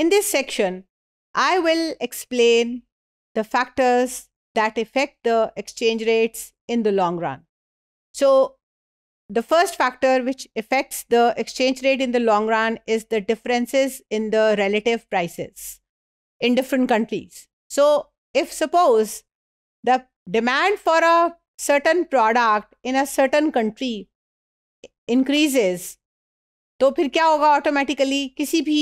In this section, I will explain the factors that affect the exchange rates in the long run. So, the first factor which affects the exchange rate in the long run is the differences in the relative prices in different countries. So, if suppose the demand for a certain product in a certain country increases, तो फिर क्या होगा automatically किसी भी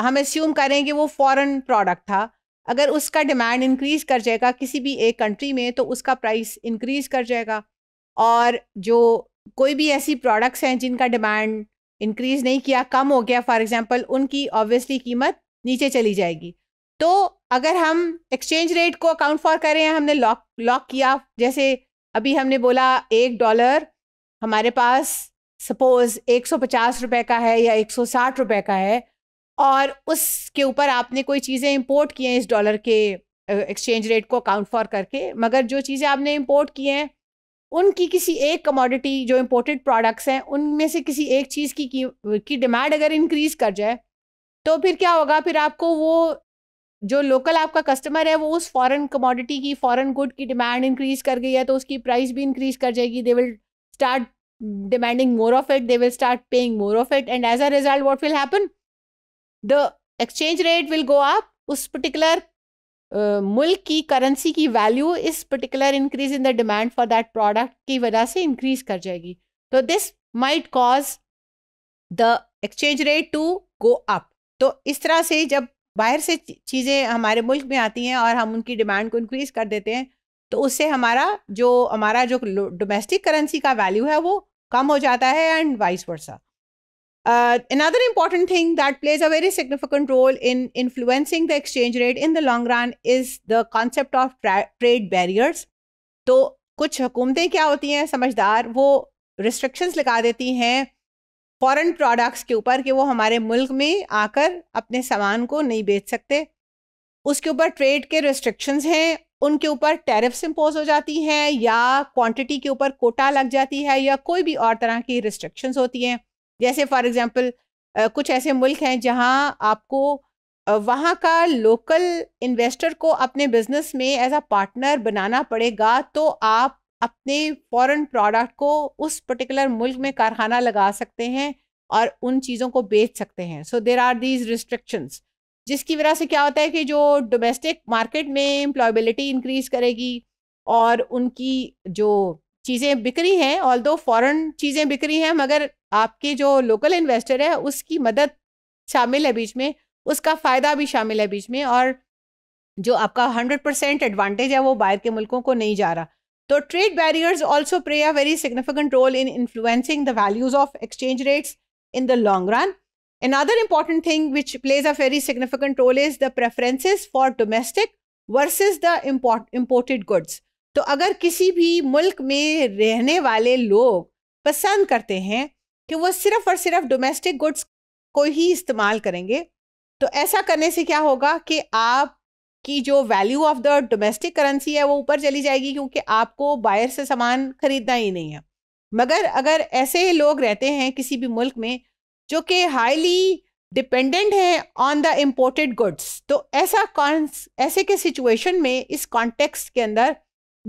हम assume करें कि वो फॉरेन प्रोडक्ट था अगर उसका डिमांड इंक्रीज कर जाएगा किसी भी एक कंट्री में तो उसका प्राइस इंक्रीज कर जाएगा और जो कोई भी ऐसी प्रोडक्ट्स हैं जिनका डिमांड इंक्रीज नहीं किया कम हो गया फॉर एग्जांपल उनकी ऑब्वियसली कीमत नीचे चली जाएगी तो अगर हम एक्सचेंज रेट को अकाउंट फॉर करें हमने लॉक लॉक किया जैसे अभी हमने बोला एक डॉलर हमारे पास सपोज एक सौ पचास रुपये का है या एक सौ साठ रुपये का है और उसके ऊपर आपने कोई चीज़ें इम्पोर्ट की हैं इस डॉलर के एक्सचेंज रेट को अकाउंट फॉर करके मगर जो चीज़ें आपने इम्पोर्ट की हैं उनकी किसी एक कमोडिटी जो इम्पोर्टेड प्रोडक्ट्स हैं उनमें से किसी एक चीज़ की की डिमांड अगर इंक्रीज कर जाए तो फिर क्या होगा फिर आपको वो जो लोकल आपका कस्टमर है वो उस फॉरेन कमोडिटी की फॉरेन गुड की डिमांड इंक्रीज कर गई है तो उसकी प्राइस भी इंक्रीज कर जाएगी they will start demanding more of it they will start paying more of it and as a result what will happen the exchange rate will go up उस particular मुल्क की करेंसी की value इस particular increase in the demand for that product की वजह से increase कर जाएगी तो this might cause the exchange rate to go up तो इस तरह से जब बाहर से चीज़ें हमारे मुल्क में आती हैं और हम उनकी डिमांड को इंक्रीज कर देते हैं तो उससे हमारा जो हमारा जो डोमेस्टिक करेंसी का वैल्यू है वो कम हो जाता है and vice versa Uh, another important thing that plays a very significant role in influencing the exchange rate in the long run is the concept of trade barriers. तो कुछ हुकूमतें क्या होती हैं समझदार वो रिस्ट्रिक्शंस लगा देती हैं फॉरेन प्रोडक्ट्स के ऊपर कि वो हमारे मुल्क में आकर अपने सामान को नहीं बेच सकते उसके ऊपर ट्रेड के रिस्ट्रिक्शंस हैं उनके ऊपर टैरिफ्स इम्पोज हो जाती हैं या क्वांटिटी के ऊपर कोटा लग जाती है या कोई भी और तरह की रिस्ट्रिक्शंस होती हैं जैसे फॉर एग्ज़ाम्पल कुछ ऐसे मुल्क हैं जहाँ आपको वहाँ का लोकल इन्वेस्टर को अपने बिजनेस में एज आ पार्टनर बनाना पड़ेगा तो आप अपने फॉरेन प्रोडक्ट को उस पर्टिकुलर मुल्क में कारखाना लगा सकते हैं और उन चीज़ों को बेच सकते हैं so there are these restrictions जिसकी वजह से क्या होता है कि जो डोमेस्टिक मार्केट में एम्प्लॉयबिलिटी इंक्रीज करेगी और उनकी जो चीज़ें बिक्री हैं ऑल दो फ़ॉरन चीज़ें बिक्री हैं मगर आपके जो लोकल इन्वेस्टर है उसकी मदद शामिल है बीच में उसका फ़ायदा भी शामिल है बीच में और जो आपका हंड्रेड परसेंट एडवांटेज है वो बाहर के मुल्कों को नहीं जा रहा तो trade barriers also play a very significant role in influencing the values of exchange rates in the long run another thing thing which plays a very role role is the preferences for domestic versus the imported goods तो अगर किसी भी मुल्क में रहने वाले लोग पसंद करते हैं कि वो सिर्फ और सिर्फ डोमेस्टिक गुड्स को ही इस्तेमाल करेंगे तो ऐसा करने से क्या होगा कि आप जो value of the domestic currency है वो ऊपर चली जाएगी क्योंकि आपको बाहर से सामान खरीदना ही नहीं है मगर अगर ऐसे लोग रहते हैं किसी भी मुल्क में जो कि हाईली डिपेंडेंट हैं ऑन द इम्पोर्टेड गुड्स तो ऐसा ऐसे के सिचुएशन में इस कॉन्टेक्स्ट के अंदर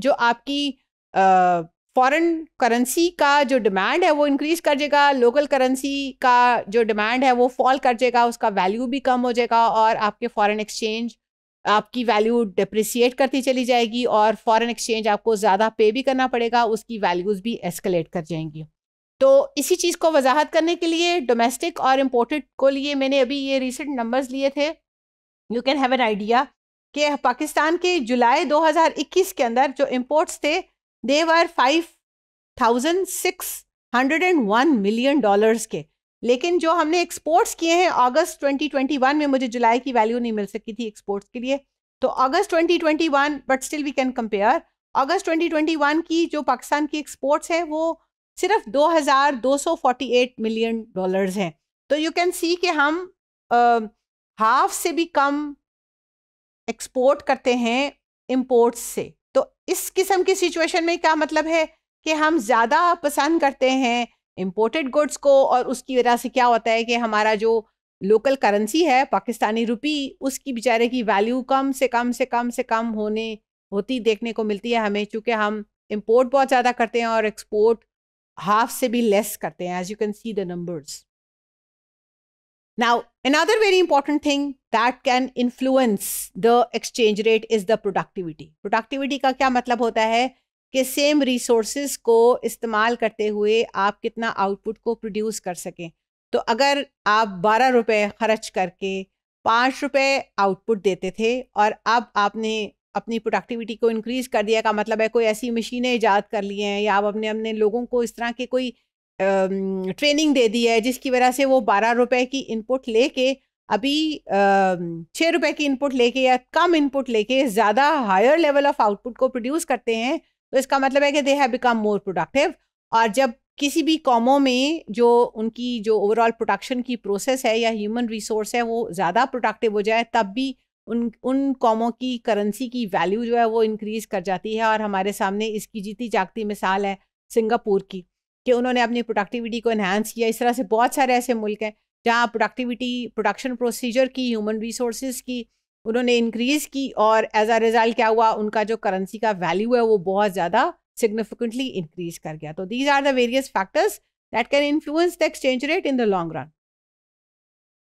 जो आपकी फॉरेन करेंसी का जो डिमांड है वो इंक्रीज कर जाएगा लोकल करेंसी का जो डिमांड है वो फॉल कर जाएगा उसका वैल्यू भी कम हो जाएगा और आपके फॉरेन एक्सचेंज आपकी वैल्यू डिप्रिसिएट करती चली जाएगी और फॉरेन एक्सचेंज आपको ज़्यादा पे भी करना पड़ेगा उसकी वैल्यूज़ भी एस्केलेट कर जाएंगी तो इसी चीज़ को वजाहत करने के लिए डोमेस्टिक और इम्पोर्टेड को लिए मैंने अभी ये रिसेंट नंबर्स लिए थे you can have an idea कि पाकिस्तान के जुलाई 2021 के अंदर जो इम्पोर्ट्स थे they were five thousand six hundred and one million dollars के लेकिन जो हमने एक्सपोर्ट्स किए हैं अगस्त 2021 में मुझे जुलाई की वैल्यू नहीं मिल सकी थी एक्सपोर्ट्स के लिए तो August 2021 but still we can compare August 2021 की जो पाकिस्तान की एक्सपोर्ट्स हैं वो सिर्फ 2,248 मिलियन डॉलर्स हैं तो यू कैन सी कि हम हाफ से भी कम एक्सपोर्ट करते हैं इम्पोर्ट्स से तो इस किस्म की सिचुएशन में क्या मतलब है कि हम ज़्यादा पसंद करते हैं इम्पोर्टेड गुड्स को और उसकी वजह से क्या होता है कि हमारा जो लोकल करेंसी है पाकिस्तानी रुपी उसकी बेचारे की वैल्यू कम से कम से कम से कम होने होती देखने को मिलती है हमें चूँकि हम इम्पोर्ट बहुत ज़्यादा करते हैं और एक्सपोर्ट हाफ से भी लेस करते हैं as you can see the numbers Now, another very important thing that can influence the exchange rate is the productivity. Productivity का क्या मतलब होता है कि सेम रिसोर्सेज को इस्तेमाल करते हुए आप कितना आउटपुट को प्रोड्यूस कर सकें तो अगर आप बारह रुपये खर्च करके पाँच रुपये आउटपुट देते थे और अब आपने अपनी प्रोडक्टिविटी को इंक्रीज़ कर दिया का मतलब है कोई ऐसी मशीनें ईजाद कर ली हैं या आप अपने अपने लोगों को इस तरह के कोई ट्रेनिंग दे दी है जिसकी वजह से वो बारह रुपए की इनपुट लेके अभी छः रुपए की इनपुट लेके या कम इनपुट लेके ज़्यादा हायर लेवल ऑफ आउटपुट को प्रोड्यूस करते हैं तो इसका मतलब है कि they have become more productive और जब किसी भी कॉमों में जो उनकी जो ओवरऑल प्रोडक्शन की प्रोसेस है या ह्यूमन रिसोर्स है वो ज़्यादा प्रोडक्टिव हो जाए तब भी उन उन कॉमों की करेंसी की वैल्यू जो है वो इंक्रीज़ कर जाती है और हमारे सामने इसकी जीती जागती मिसाल है सिंगापुर की कि उन्होंने अपनी प्रोडक्टिविटी को इन्हांस किया इस तरह से बहुत सारे ऐसे मुल्क हैं जहाँ प्रोडक्टिविटी प्रोडक्शन प्रोसीजर की ह्यूमन रिसोर्स की उन्होंने इंक्रीज़ की और एज आ रिज़ल्ट क्या हुआ उनका जो करेंसी का वैल्यू है वो बहुत ज़्यादा सिग्निफिकेंटली इंक्रीज कर गया तो these are the various factors that can influence the exchange rate in the long run